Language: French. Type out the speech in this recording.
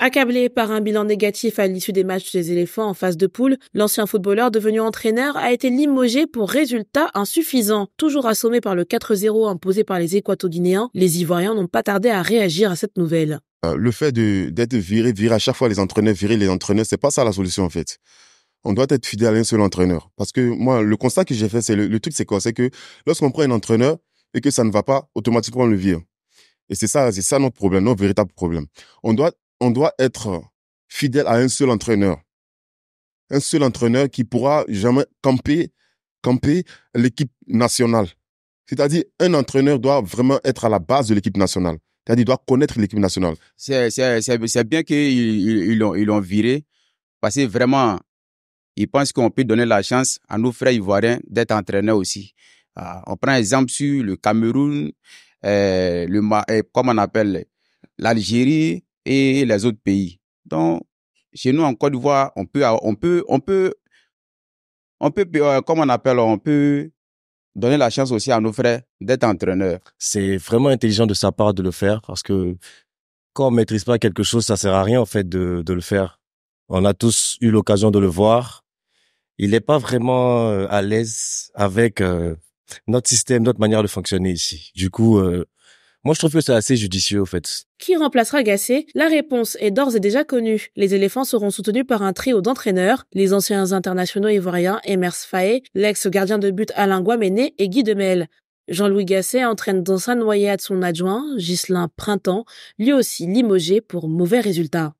Accablé par un bilan négatif à l'issue des matchs des éléphants en phase de poule, l'ancien footballeur devenu entraîneur a été limogé pour résultats insuffisants. Toujours assommé par le 4-0 imposé par les équato les Ivoiriens n'ont pas tardé à réagir à cette nouvelle. Euh, le fait d'être viré, viré à chaque fois les entraîneurs, virer les entraîneurs, c'est pas ça la solution en fait on doit être fidèle à un seul entraîneur. Parce que moi, le constat que j'ai fait, c'est le, le, truc, c'est quoi C'est que lorsqu'on prend un entraîneur et que ça ne va pas, automatiquement, on le vire. Et c'est ça, c'est ça notre problème, notre véritable problème. On doit on doit être fidèle à un seul entraîneur. Un seul entraîneur qui pourra jamais camper, camper l'équipe nationale. C'est-à-dire, un entraîneur doit vraiment être à la base de l'équipe nationale. C'est-à-dire, il doit connaître l'équipe nationale. C'est bien qu'ils l'ont ils, viré parce que vraiment, ils pensent qu'on peut donner la chance à nos frères ivoiriens d'être entraîneurs aussi. Ah, on prend exemple sur le Cameroun, euh, le, euh, on appelle l'Algérie, et les autres pays. Donc, chez nous en Côte d'Ivoire, on peut, on peut, on peut, on peut, euh, comme on appelle, on peut donner la chance aussi à nos frères d'être entraîneurs. C'est vraiment intelligent de sa part de le faire parce que quand on maîtrise pas quelque chose, ça sert à rien en fait de, le faire. On a tous eu l'occasion de le voir. Il n'est pas vraiment euh, à l'aise avec euh, notre système, notre manière de fonctionner ici. Du coup, moi, je trouve que c'est assez judicieux, au fait. Qui remplacera Gasset La réponse est d'ores et déjà connue. Les éléphants seront soutenus par un trio d'entraîneurs, les anciens internationaux ivoiriens Emers Faé, l'ex-gardien de but Alain Guaméné et Guy Demel. Jean-Louis Gasset entraîne dans sa noyade son adjoint, Ghislain Printemps, lui aussi limogé pour mauvais résultats.